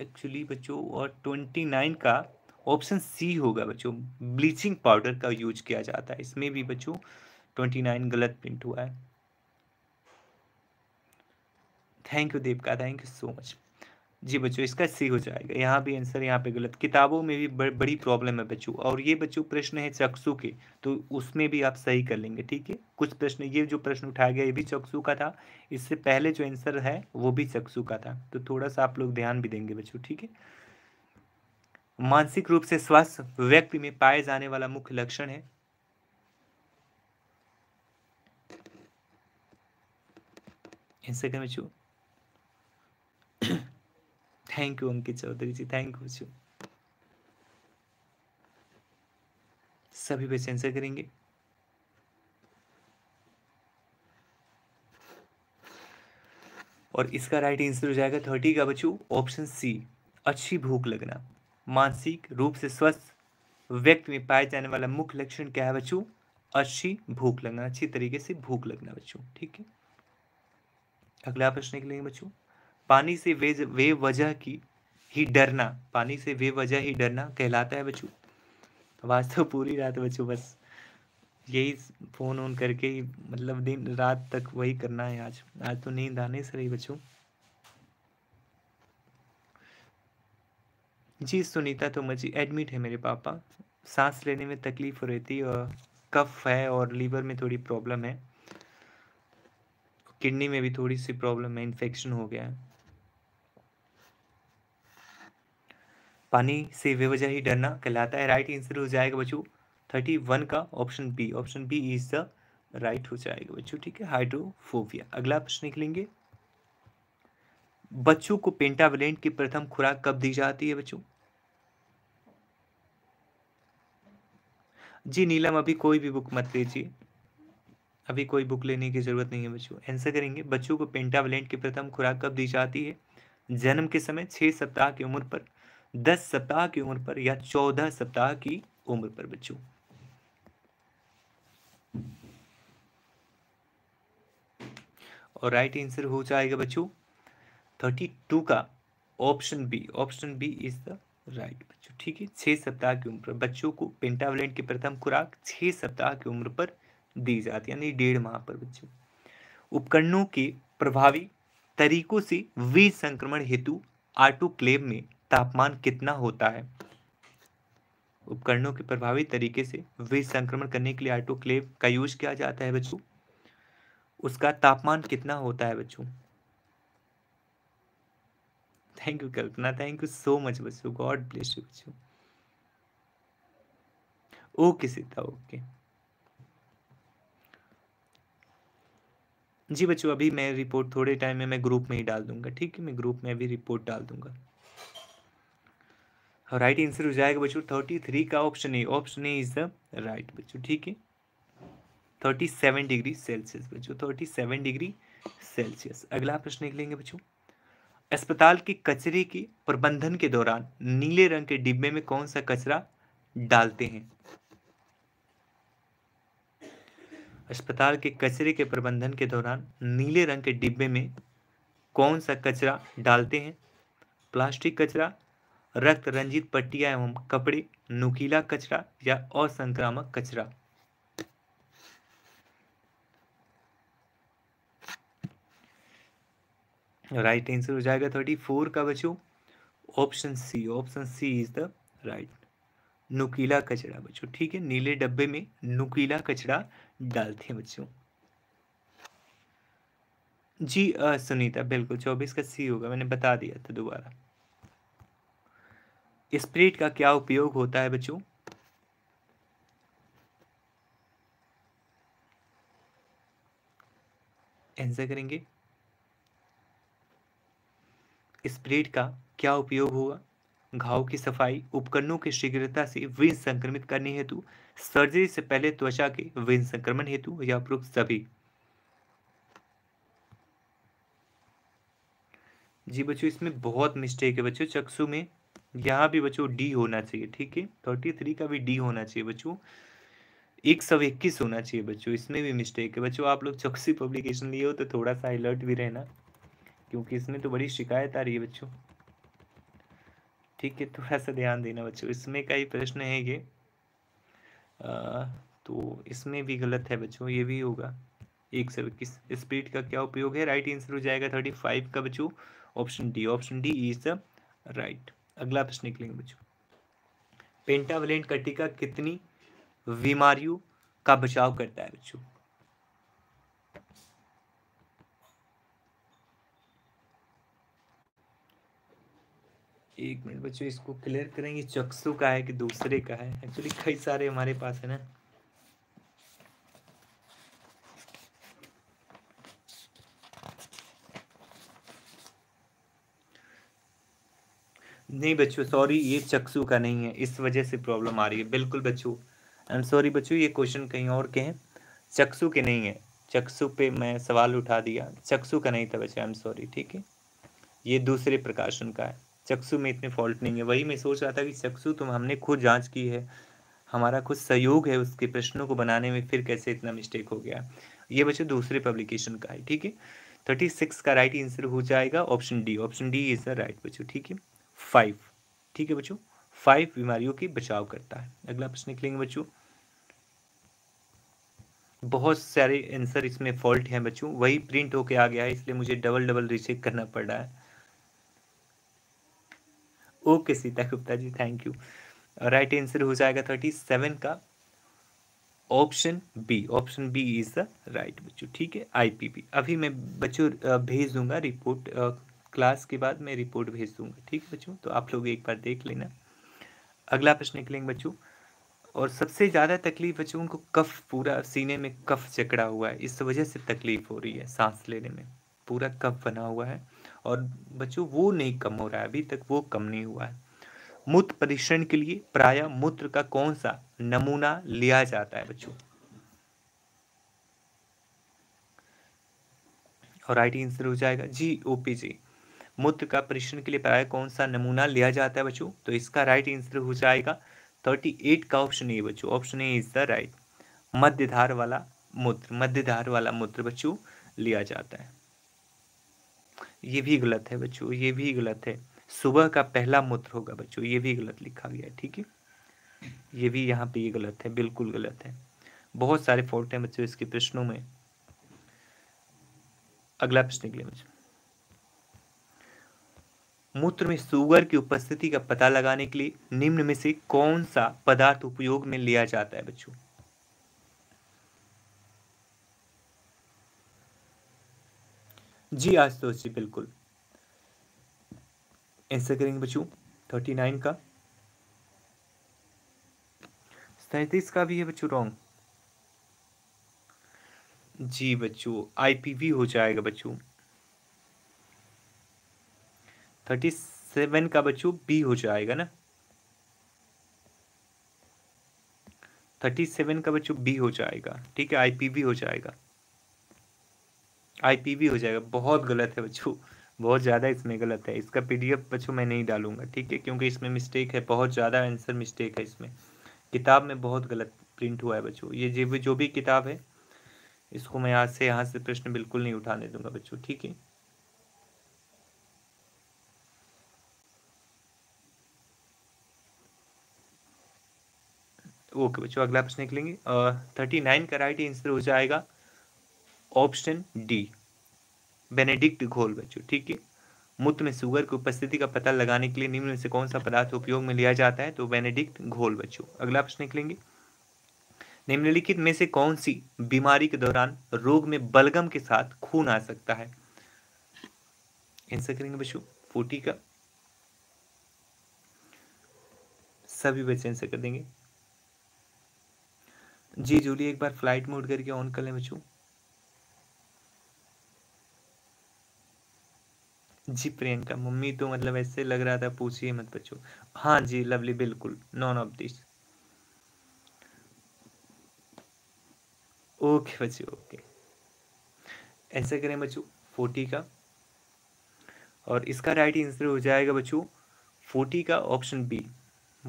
[SPEAKER 1] actually बच्चों और ट्वेंटी नाइन का ऑप्शन सी होगा बच्चों ब्लीचिंग पाउडर का यूज किया जाता है इसमें भी बच्चों ट्वेंटी नाइन गलत प्रिंट हुआ है thank you Devka thank you so much जी बच्चों इसका सी हो जाएगा यहाँ भी आंसर यहाँ पे गलत किताबों में भी बड़ी प्रॉब्लम है बच्चों और ये बच्चों प्रश्न है चक्षु के तो उसमें भी आप सही कर लेंगे ठीक है कुछ प्रश्न ये जो प्रश्न उठाया गया ये भी चक्षु का था इससे पहले जो आंसर है वो भी चक्षु का था तो थोड़ा सा आप लोग ध्यान भी देंगे बच्चों ठीक है मानसिक रूप से स्वस्थ व्यक्ति में पाए जाने वाला मुख्य लक्षण है thank you Ankit Chaudhary ji thank you चू सभी बच्चे आंसर करेंगे और इसका राइट आंसर हो जाएगा थर्टी का बच्चों ऑप्शन सी अच्छी भूख लगना मानसिक रूप से स्वस्थ व्यक्ति में पाए जाने वाला मुख्य लक्षण क्या है बच्चों अच्छी भूख लगना अच्छी तरीके से भूख लगना बच्चों ठीक है अगला प्रश्न के लिए बच्चों पानी से वे वे वजह की ही डरना पानी से वे वजह ही डरना कहलाता है बच्चों वास्तव तो पूरी रात बच्चों बस यही फ़ोन ऑन करके ही मतलब दिन रात तक वही करना है आज आज तो नींद आने से रही बच्चों जी सुनीता तो मजी एडमिट है मेरे पापा सांस लेने में तकलीफ हो रही थी और कफ है और लीवर में थोड़ी प्रॉब्लम है किडनी में भी थोड़ी सी प्रॉब्लम है इन्फेक्शन हो गया है पानी से बेवजह ही डरना कहलाता है राइट आंसर हो जाएगा बच्चों थर्टी वन का option B option B is the right हो जाएगा बच्चों ठीक है हाइड्रोफोबिया अगला प्रश्न निकलेंगे बच्चों को पेंटावेलेंट की प्रथम खुराक कब दी जाती है बच्चों जी नीलम अभी कोई भी बुक मत लीजिए अभी कोई बुक लेने की ज़रूरत नहीं है बच्चों आंसर करेंगे बच्चों को पेंटावलेंट की प्रथम खुराक कब दी जाती है जन्म के समय छः सप्ताह की उम्र पर दस सप्ताह की उम्र पर या चौदह सप्ताह की उम्र पर बच्चों और राइट आंसर हो जाएगा बच्चों थर्टी टू का option B option B is the right बच्चों ठीक है छः सप्ताह की उम्र पर बच्चों को पेंटावलेंट की प्रथम खुराक छः सप्ताह की उम्र पर दी जाती है यानी डेढ़ माह पर बच्चों उपकरणों के प्रभावी तरीकों से वी संक्रमण हेतु आटोक्लेव में तापमान कितना होता है उपकरणों के प्रभावी तरीके से बीज संक्रमण करने के लिए आटोक्लेव का यूज किया जाता है बच्चों उसका तापमान कितना होता है बच्चों thank you Kalpana thank you so much बच्चू गॉड ब्लेस यू बच्चू ओके सीता ओके जी बच्चों अभी मैं रिपोर्ट थोड़े टाइम में मैं ग्रुप में ही डाल दूंगा ठीक है मैं ग्रुप में अभी रिपोर्ट डाल दूंगा और राइट आंसर हो जाएगा बच्चों थर्टी थ्री का option A option A is the right बच्चों ठीक है थर्टी सेवन डिग्री सेल्सियस बच्चों थर्टी सेवन डिग्री सेल्सियस अगला प्रश्न निकलेंगे बच्चों अस्पताल के कचरे के प्रबंधन के दौरान नीले रंग के डिब्बे में कौन सा कचरा डालते हैं अस्पताल के कचरे के प्रबंधन के दौरान नीले रंग के डिब्बे में कौन सा कचरा डालते हैं प्लास्टिक कचरा रक्त रंजित पट्टियाँ एवं कपड़े नुकीला कचरा या असंक्रामक कचरा राइट आंसर हो जाएगा थर्टी फोर का बच्चों option C option C is the right नुकीला कचरा बच्चों ठीक है नीले डब्बे में नुकीला कचरा डालते हैं बच्चों जी आ, सुनीता बिल्कुल चौबीस का सी होगा मैंने बता दिया था दोबारा स्प्रिट का क्या उपयोग होता है बच्चों आंसर करेंगे स्प्रेड का क्या उपयोग होगा घाव की सफाई उपकरणों की शीघ्रता से वेन संक्रमित करने हेतु सर्जरी से पहले त्वचा के वेन संक्रमण हेतु या उपरोक्त सभी जी बच्चों इसमें बहुत मिस्टेक है बच्चों चक्षु में यहाँ भी बच्चों डी होना चाहिए ठीक है थर्टी थ्री का भी डी होना चाहिए बच्चों एक सौ इक्कीस होना चाहिए बच्चों इसमें भी मिस्टेक है बच्चों आप लोग चक्षु पब्लिकेशन लिए हो तो थोड़ा सा अलर्ट भी रहना क्योंकि इसमें तो बड़ी शिकायत आ रही है बच्चों ठीक है थोड़ा तो सा ध्यान देना बच्चों इसमें का ही प्रश्न है ये आ, तो इसमें भी गलत है बच्चों ये भी होगा एक सौ इक्कीस स्पीड का क्या उपयोग है राइट आंसर हो जाएगा थर्टी फाइव का बच्चों option D option D is the right अगला प्रश्न निकलेंगे बच्चों पेंटावलेंट का टीका कितनी बीमारियों का बचाव करता है बच्चों एक मिनट बच्चों इसको क्लियर करेंगे चक्सु का है कि दूसरे का है एक्चुअली कई सारे हमारे पास है ना नहीं बच्चों सॉरी ये चक्सु का नहीं है इस वजह से प्रॉब्लम आ रही है बिल्कुल बच्चों आई एम सॉरी बच्चों ये क्वेश्चन कहीं और के हैं चक्सु के नहीं है चक्सु पे मैं सवाल उठा दिया चक्सु का नहीं था बच्चे आई एम सॉरी ठीक है ये दूसरे प्रकाशन का है चक्षु में इतने फॉल्ट नहीं है वही मैं सोच रहा था कि चक्षु तुम तो हमने खुद जांच की है हमारा खुद सहयोग है उसके प्रश्नों को बनाने में फिर कैसे इतना मिस्टेक हो गया ये बच्चे दूसरे पब्लिकेशन का है ठीक है थर्टी सिक्स का राइट आंसर हो जाएगा option D option D is the right बच्चों ठीक है फाइव ठीक है बच्चों फाइव बीमारियों की बचाव करता है अगला प्रश्न निकलेंगे बच्चों बहुत सारे आंसर इसमें फॉल्ट हैं बच्चों वही प्रिंट होके आ गया है इसलिए मुझे डबल डबल रिचेक करना पड़ रहा है okay Sita Gupta ji thank you right answer हो जाएगा थर्टी सेवन का option B option B is the right बच्चों ठीक है आईपीपी अभी मैं बच्चों भेज दूंगा रिपोर्ट क्लास के बाद मैं रिपोर्ट भेज दूंगा ठीक बच्चों तो आप लोग एक बार देख लेना अगला प्रश्न निकलेंगे बच्चों और सबसे ज़्यादा तकलीफ बच्चों को कफ पूरा सीने में कफ जकड़ा हुआ है इस वजह से तकलीफ हो रही है सांस लेने में पूरा कफ बना हुआ है और बच्चों वो नहीं कम हो रहा है अभी तक वो कम नहीं हुआ है मूत्र परीक्षण के लिए प्राय मूत्र का कौन सा नमूना लिया जाता है बच्चों और राइट आंसर हो जाएगा जी ओपी जी मूत्र का परीक्षण के लिए प्राय कौन सा नमूना लिया जाता है बच्चों तो इसका राइट आंसर हो जाएगा थर्टी एट का ऑप्शन ए बच्चों option A is the right मध्य धार वाला मूत्र मध्य धार वाला मूत्र बच्चों लिया जाता है ये भी गलत है बच्चों ये भी गलत है सुबह का पहला मूत्र होगा बच्चों ये भी गलत लिखा गया है ठीक है ये भी यहाँ पे ये गलत है बिल्कुल गलत है बहुत सारे फॉल्ट हैं बच्चों इसके प्रश्नों में अगला प्रश्न के लिए बच्चों मूत्र में सुगर की उपस्थिति का पता लगाने के लिए निम्न में से कौन सा पदार्थ उपयोग में लिया जाता है बच्चों जी आशुतोष जी बिल्कुल ऐसा करेंगे बच्चों थर्टी नाइन का सैतीस का भी है बच्चों रॉन्ग जी बच्चों आईपीवी हो जाएगा बच्चों थर्टी सेवन का बच्चों बी हो जाएगा ना थर्टी सेवन का बच्चों बी हो जाएगा ठीक है आईपीवी हो जाएगा आईपीवी हो जाएगा बहुत गलत है बच्चों बहुत ज़्यादा इसमें गलत है इसका पीडीएफ बच्चों मैं नहीं डालूंगा ठीक है क्योंकि इसमें मिस्टेक है बहुत ज़्यादा आंसर मिस्टेक है इसमें किताब में बहुत गलत प्रिंट हुआ है बच्चों ये जो भी जो भी किताब है इसको मैं यहाँ से यहाँ से प्रश्न बिल्कुल नहीं उठाने दूंगा बच्चों ठीक है ओके बच्चों अगला प्रश्न निकलेंगे थर्टी नाइन का राइट आंसर हो जाएगा ऑप्शन डी बेनेडिक्ट घोल बच्चों ठीक है मूत्र में शुगर की उपस्थिति का पता लगाने के लिए निम्न में से कौन सा पदार्थ उपयोग में लिया जाता है तो बेनेडिक्ट घोल बच्चों अगला प्रश्न निकलेंगे निम्नलिखित में से कौन सी बीमारी के दौरान रोग में बलगम के साथ खून आ सकता है आंसर करेंगे बच्चों फूटी का सभी बच्चे आंसर कर देंगे जी जूली एक बार फ्लाइट मोड करके ऑन कर लें बच्चों जी प्रियंका मम्मी तो मतलब ऐसे लग रहा था पूछिए मत बच्चों हाँ जी लवली बिल्कुल नॉन ऑफ दिस ओके बच्चों ओके ऐसा करें बच्चों फोर्टी का और इसका राइट आंसर हो जाएगा बच्चों फोर्टी का ऑप्शन बी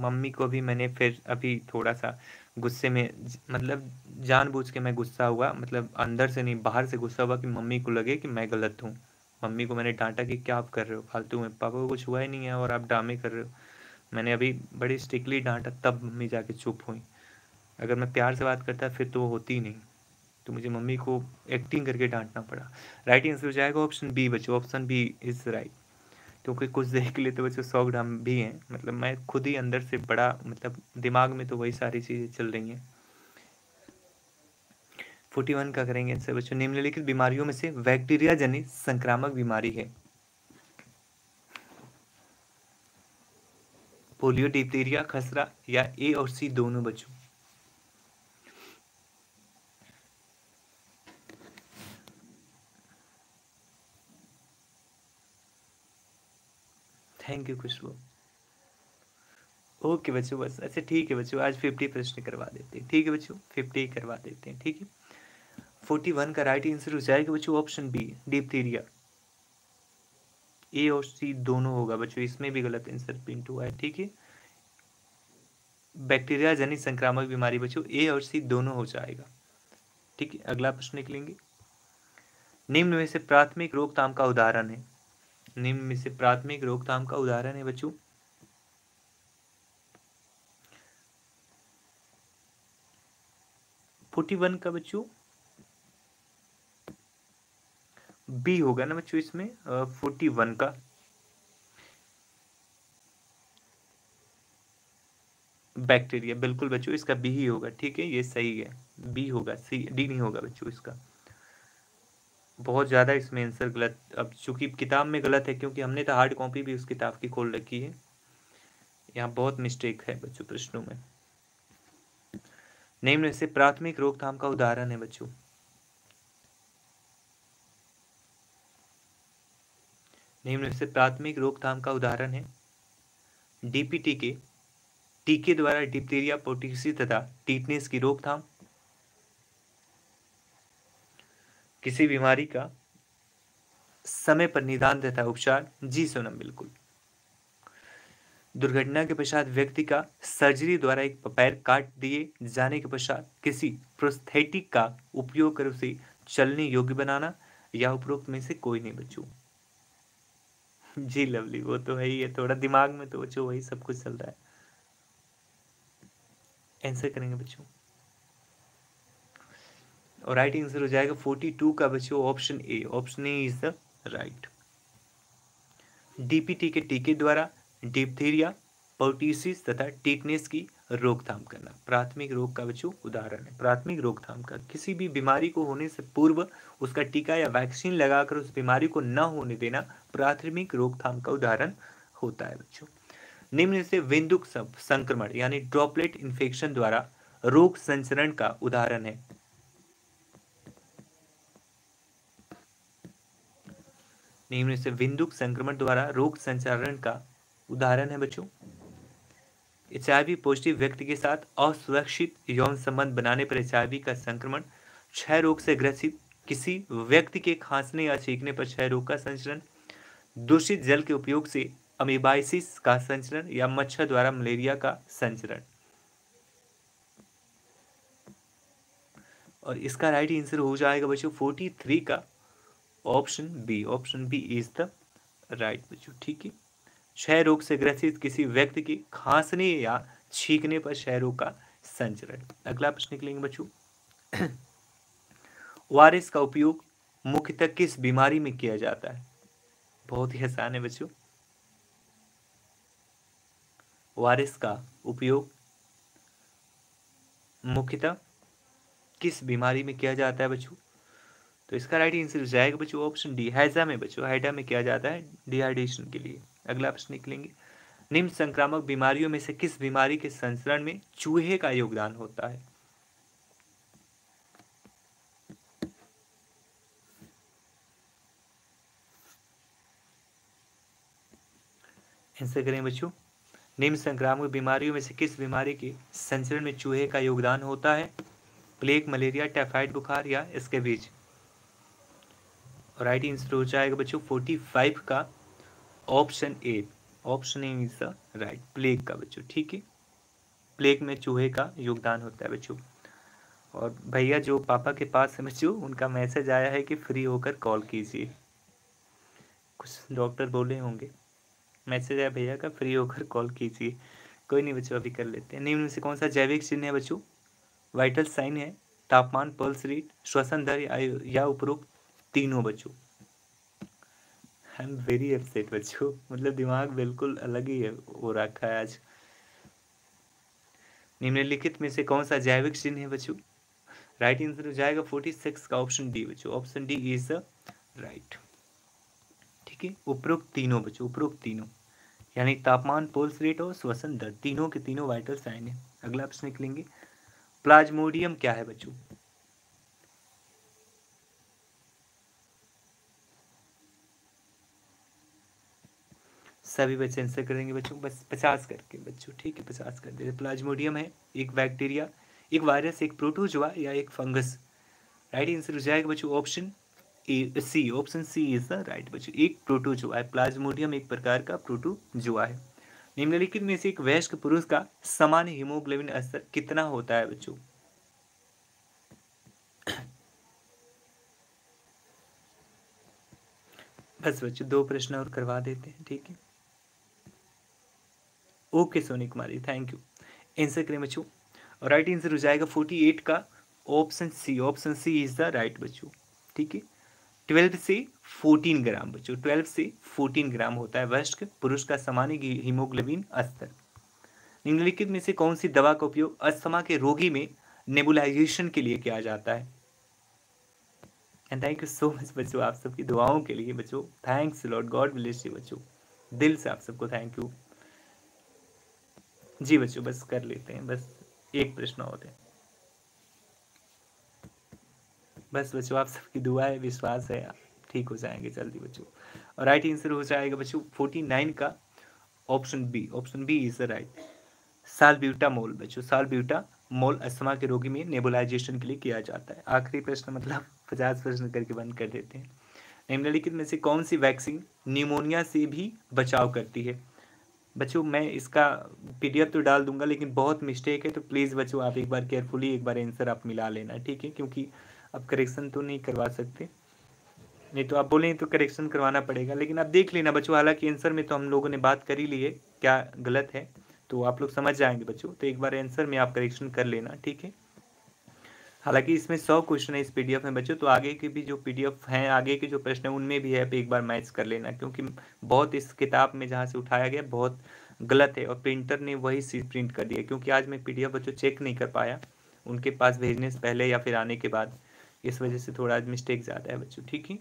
[SPEAKER 1] मम्मी को भी मैंने फिर अभी थोड़ा सा गुस्से में मतलब जानबूझ के मैं गुस्सा हुआ मतलब अंदर से नहीं बाहर से गुस्सा हुआ कि मम्मी को लगे कि मैं गलत हूँ मम्मी को मैंने डांटा कि क्या आप कर रहे हो फालतू में पापा को कुछ हुआ ही नहीं है और आप ड्रामे कर रहे हो मैंने अभी बड़ी स्ट्रिकली डांटा तब मम्मी जाके चुप हुई अगर मैं प्यार से बात करता फिर तो वो होती ही नहीं तो मुझे मम्मी को एक्टिंग करके डांटना पड़ा राइट आंसर हो जाएगा ऑप्शन बी बच्चों ऑप्शन बी इज़ राइट क्योंकि कुछ देर के लिए तो बच्चों सौ ग्राम भी हैं मतलब मैं खुद ही अंदर से बड़ा मतलब दिमाग में तो वही सारी चीज़ें चल रही हैं फोर्टी वन का करेंगे आंसर बच्चों निम्नलिखित बीमारियों में से बैक्टीरिया जनित संक्रामक बीमारी है पोलियो डिप्टीरिया खसरा या ए और सी दोनों बच्चों थैंक यू खुशबू ओके बच्चों बस अच्छा ठीक है बच्चों आज फिफ्टी प्रश्न करवा देते हैं ठीक है बच्चों फिफ्टी करवा देते हैं ठीक है फोर्टी वन का राइट आंसर हो जाएगा बच्चों ऑप्शन बी डिप्थीरिया ए और सी दोनों होगा बच्चों इसमें भी गलत आंसर प्रिंट हुआ है ठीक है बैक्टीरिया जनित संक्रामक बीमारी बच्चों ए और सी दोनों हो जाएगा ठीक है अगला प्रश्न निकलेंगे निम्न में से प्राथमिक रोकथाम का उदाहरण है निम्न में से प्राथमिक रोकथाम का उदाहरण है बच्चों फोर्टी वन का बच्चों बी होगा ना बच्चों इसमें फोर्टी वन का बैक्टीरिया बिल्कुल बच्चों इसका बी ही होगा ठीक है ये सही है बी होगा सी डी नहीं होगा बच्चों इसका बहुत ज़्यादा इसमें आंसर गलत अब चूंकि किताब में गलत है क्योंकि हमने तो हार्ड कॉपी भी उस किताब की खोल रखी है यहाँ बहुत मिस्टेक है बच्चों प्रश्नों में निम्न से प्राथमिक रोकथाम का उदाहरण है बच्चों निम्न से प्राथमिक रोकथाम का उदाहरण है डीपीटी के टीके द्वारा डिप्थीरिया पोटिसी तथा टीटनेस की रोकथाम किसी बीमारी का समय पर निदान तथा उपचार जी सोनम बिल्कुल दुर्घटना के पश्चात व्यक्ति का सर्जरी द्वारा एक पैर काट दिए जाने के पश्चात किसी प्रोस्थेटिक का उपयोग कर उसे चलने योग्य बनाना या उपरोक्त में से कोई नहीं बचू [LAUGHS] जी लवली वो तो है ही है थोड़ा दिमाग में तो बच्चों वही सब कुछ चल रहा है आंसर करेंगे बच्चों और राइट आंसर हो जाएगा फोर्टी टू का बच्चों option A option A is the right DPT के टीके द्वारा डिप्थीरिया पोटीसिस तथा टीटनेस की रोकथाम करना प्राथमिक रोग का बच्चों उदाहरण है प्राथमिक रोकथाम का किसी भी बीमारी को होने से पूर्व उसका टीका या वैक्सीन लगाकर उस बीमारी को न होने देना प्राथमिक रोकथाम का उदाहरण होता है बच्चों निम्न से विंदुक संक्रमण यानी ड्रॉपलेट इन्फेक्शन द्वारा रोग संचरण का उदाहरण है निम्न से विंदुक संक्रमण द्वारा रोग संचरण का उदाहरण है बच्चों एच पॉजिटिव व्यक्ति के साथ असुरक्षित यौन संबंध बनाने पर एच का संक्रमण क्षय रोग से ग्रसित किसी व्यक्ति के खांसने या छींकने पर क्षय रोग का संचरण दूषित जल के उपयोग से अमीबाइसिस का संचरण या मच्छर द्वारा मलेरिया का संचरण और इसका राइट आंसर हो जाएगा बच्चों फोर्टी थ्री का option B option B is the right बच्चों ठीक है क्षय रोग से ग्रसित किसी व्यक्ति की खांसने या छींकने पर क्षय रोग का संचरण अगला प्रश्न निकलेंगे बच्चों [CLEARS THROAT] वारिस का उपयोग मुख्यतः किस बीमारी में किया जाता है बहुत ही आसान है बच्चों वारिस का उपयोग मुख्यतः किस बीमारी में किया जाता है बच्चों तो इसका राइट आंसर हो जाएगा बच्चों ऑप्शन डी हैजा में बच्चों हाइडा में किया जाता है डिहाइड्रेशन के लिए अगला प्रश्न निकलेंगे निम्न संक्रामक बीमारियों में से किस बीमारी के संचरण में चूहे का योगदान होता है आंसर करें बच्चों निम्न संक्रामक बीमारियों में से किस बीमारी के संचरण में चूहे का योगदान होता है प्लेग मलेरिया टाइफाइड बुखार या इसके बीज राइट आंसर हो जाएगा बच्चों 45 का option A option A is the right plague का बच्चों ठीक है प्लेग में चूहे का योगदान होता है बच्चों और भैया जो पापा के पास है बच्चों उनका मैसेज आया है कि फ्री होकर कॉल कीजिए कुछ डॉक्टर बोले होंगे मैसेज आया भैया का फ्री होकर कॉल कीजिए कोई नहीं बच्चों अभी कर लेते हैं निम्न से कौन सा जैविक चिन्ह है बच्चों वाइटल साइन है तापमान पल्स रेट श्वसन दर या उपरोक्त तीनों बच्चों आई एम वेरी अपसेट बच्चों मतलब दिमाग बिल्कुल अलग ही है हो रखा है आज निम्नलिखित में से कौन सा जैविक चिन्ह है बच्चों राइट आंसर हो जाएगा फोर्टी सिक्स का ऑप्शन डी बच्चों ऑप्शन डी इज राइट ठीक है उपरोक्त तीनों बच्चों उपरोक्त तीनों यानी तापमान पोल्स रेट और श्वसन दर तीनों के तीनों वाइटल साइन है अगला प्रश्न निकलेंगे प्लाज्मोडियम क्या है बच्चों सभी बच्चे आंसर करेंगे बच्चों बस पचास करके बच्चों ठीक है पचास कर दे प्लाज्मोडियम है एक बैक्टीरिया एक वायरस एक प्रोटोजुआ या एक फंगस राइट आंसर हो जाएगा बच्चों option A C option C is the right बच्चों एक प्रोटोजुआ है प्लाज्मोडियम एक प्रकार का प्रोटोजुआ है निम्नलिखित में से एक वयस्क पुरुष का समान हीमोग्लोबिन स्तर कितना होता है बच्चों बस बच्चों दो प्रश्न और करवा देते हैं ठीक है okay Soni Kumari thank you answer करें बच्चों राइट आंसर हो जाएगा फोर्टी एट का option C option C is the right बच्चों ठीक है ट्वेल्व से फोर्टीन ग्राम बच्चों ट्वेल्व से फोर्टीन ग्राम होता है वयस्क पुरुष का सामान्य हीमोग्लोबिन स्तर निम्नलिखित में से कौन सी दवा का उपयोग अस्थमा के रोगी में नेबुलाइजेशन के लिए किया जाता है and thank you so much बच्चों आप सबकी दुआओं के लिए बच्चों thanks lord god bless you बच्चों दिल से आप सबको थैंक यू जी बच्चों बस कर लेते हैं बस एक प्रश्न और है बस बच्चों आप सबकी दुआ है विश्वास है ठीक हो जाएंगे जल्दी बच्चों और राइट आंसर हो जाएगा बच्चों फोर्टी नाइन का option B option B is the right मोल बच्चों ब्यूटा मोल अस्थमा के रोगी में नेबुलाइजेशन के लिए किया जाता है आखिरी प्रश्न मतलब पचास प्रश्न करके बंद कर देते हैं निम्नलिखित में से कौन सी वैक्सीन न्यूमोनिया से भी बचाव करती है बच्चों मैं इसका पीडीएफ तो डाल दूंगा लेकिन बहुत मिस्टेक है तो प्लीज़ बच्चों आप एक बार केयरफुली एक बार आंसर आप मिला लेना ठीक है क्योंकि आप करेक्शन तो नहीं करवा सकते नहीं तो आप बोलें तो करेक्शन करवाना पड़ेगा लेकिन आप देख लेना बच्चों हालांकि आंसर में तो हम लोगों ने बात कर ही ली है क्या गलत है तो आप लोग समझ जाएंगे बच्चों तो एक बार आंसर में आप करेक्शन कर लेना ठीक है हालांकि इसमें सौ क्वेश्चन है इस पीडीएफ में बच्चों तो आगे के भी जो पीडीएफ हैं आगे के जो प्रश्न हैं उनमें भी है एक बार मैच कर लेना क्योंकि बहुत इस किताब में जहाँ से उठाया गया बहुत गलत है और प्रिंटर ने वही चीज़ प्रिंट कर दिया क्योंकि आज मैं पीडीएफ बच्चों चेक नहीं कर पाया उनके पास भेजने से पहले या फिर आने के बाद इस वजह से थोड़ा आज मिस्टेक ज़्यादा है बच्चों ठीक है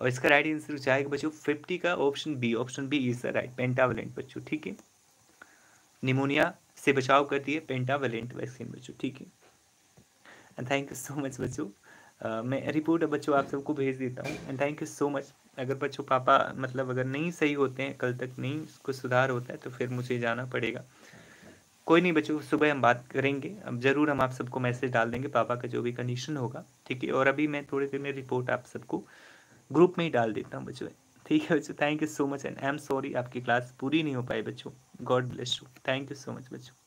[SPEAKER 1] और इसका राइट आंसर चाहे बच्चों फिफ्टी का option B option B is the right pentavalent बच्चों ठीक है निमोनिया से बचाव करती है पेंटावेलेंट वैक्सीन बच्चों ठीक है and thank you so much बच्चों मैं रिपोर्ट बच्चों आप सबको भेज देता हूँ and thank you so much अगर बच्चों पापा मतलब अगर नहीं सही होते हैं कल तक नहीं कुछ सुधार होता है तो फिर मुझे जाना पड़ेगा कोई नहीं बच्चों सुबह हम बात करेंगे अब ज़रूर हम आप सबको मैसेज डाल देंगे पापा का जो भी कंडीशन होगा ठीक है और अभी मैं थोड़ी देर में रिपोर्ट आप सबको ग्रुप में ही डाल देता हूँ बच्चों ठीक है बच्चों thank you so much and I am sorry आपकी क्लास पूरी नहीं हो पाई बच्चों god bless you thank you so much बच्चों